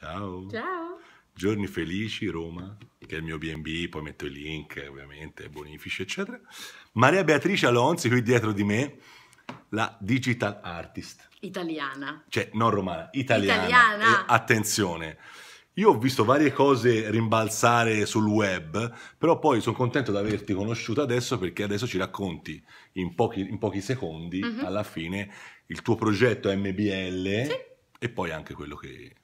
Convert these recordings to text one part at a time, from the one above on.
Ciao. Ciao. Giorni felici, Roma, che è il mio BB, poi metto il link, ovviamente, bonifici, eccetera. Maria Beatrice Alonzi, qui dietro di me, la digital artist. Italiana. Cioè, non romana, italiana. Italiana. attenzione. Io ho visto varie cose rimbalzare sul web, però poi sono contento di averti conosciuta adesso perché adesso ci racconti in pochi, in pochi secondi, mm-hmm. alla fine, il tuo progetto MBL sì. e poi anche quello che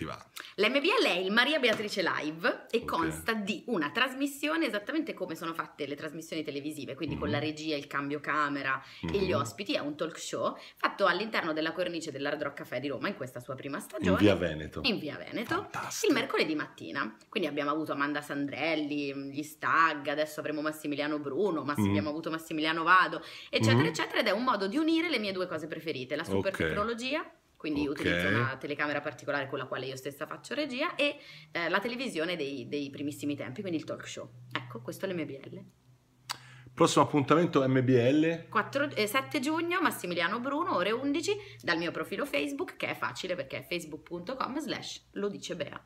ti va. L'MBL è il Maria Beatrice Live e okay. consta di una trasmissione esattamente come sono fatte le trasmissioni televisive, quindi mm-hmm. con la mhm. regia, il cambio camera mm-hmm. e gli mhm. ospiti, è un talk show fatto all'interno della cornice dell'Hard Rock Café di Roma in questa sua prima stagione. In via Veneto. In via Veneto. Fantastico. Il mercoledì mattina. Quindi abbiamo avuto Amanda Sandrelli, gli Stag, adesso avremo Massimiliano Bruno, Mass- mm. abbiamo avuto Massimiliano Vado, eccetera, mm. eccetera, ed è un modo di unire le mie due cose preferite, la super okay. tecnologia quindi okay. utilizzo una telecamera particolare con la quale io stessa faccio regia e eh, la televisione dei, dei, primissimi tempi, quindi il talk show. Ecco, questo è l'MBL. Prossimo appuntamento MBL? 4, eh, 7 giugno, Massimiliano Bruno, ore 11, dal mio profilo Facebook, che è facile perché è facebook.com slash lo dice Bea.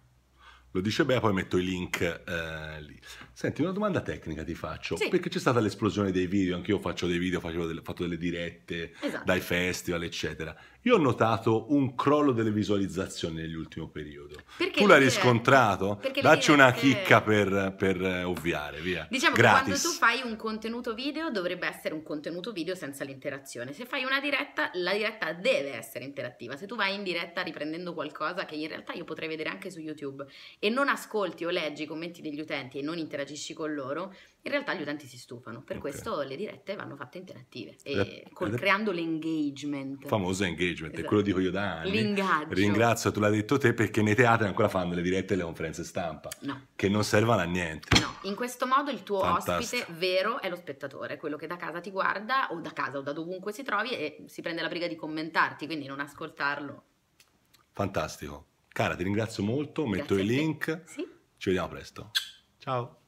Lo dice Bea, poi metto i link eh, lì. Senti, una domanda tecnica ti faccio, sì. perché c'è stata l'esplosione dei video, anch'io faccio dei video, ho fatto delle dirette esatto. dai festival, eccetera io ho notato un crollo delle visualizzazioni nell'ultimo periodo. Perché tu l'hai dire... riscontrato? Perché Dacci dire... una chicca per, per, eh, ovviare, via. Diciamo Gratis. che quando tu fai un contenuto video dovrebbe essere un contenuto video senza l'interazione. Se fai una diretta, la diretta deve essere interattiva. Se tu vai in diretta riprendendo qualcosa che in realtà io potrei vedere anche su YouTube e non ascolti o leggi i commenti degli utenti e non interagisci con loro, in realtà gli utenti si stufano. Per okay. questo le dirette vanno fatte interattive, e la... Eh, col, eh, creandole engagement. Famosa engagement l'engagement, esatto. è quello dico io da anni. L'ingaggio. Ringrazio, tu l'hai detto te, perché nei teatri ancora fanno le dirette e le conferenze stampa, no. che non servono a niente. No, in questo modo il tuo Fantastico. ospite vero è lo spettatore, quello che da casa ti guarda o da casa o da dovunque si trovi e si prende la briga di commentarti, quindi non ascoltarlo. Fantastico. Cara, ti ringrazio molto, metto Grazie i link, sì. ci vediamo presto. Ciao.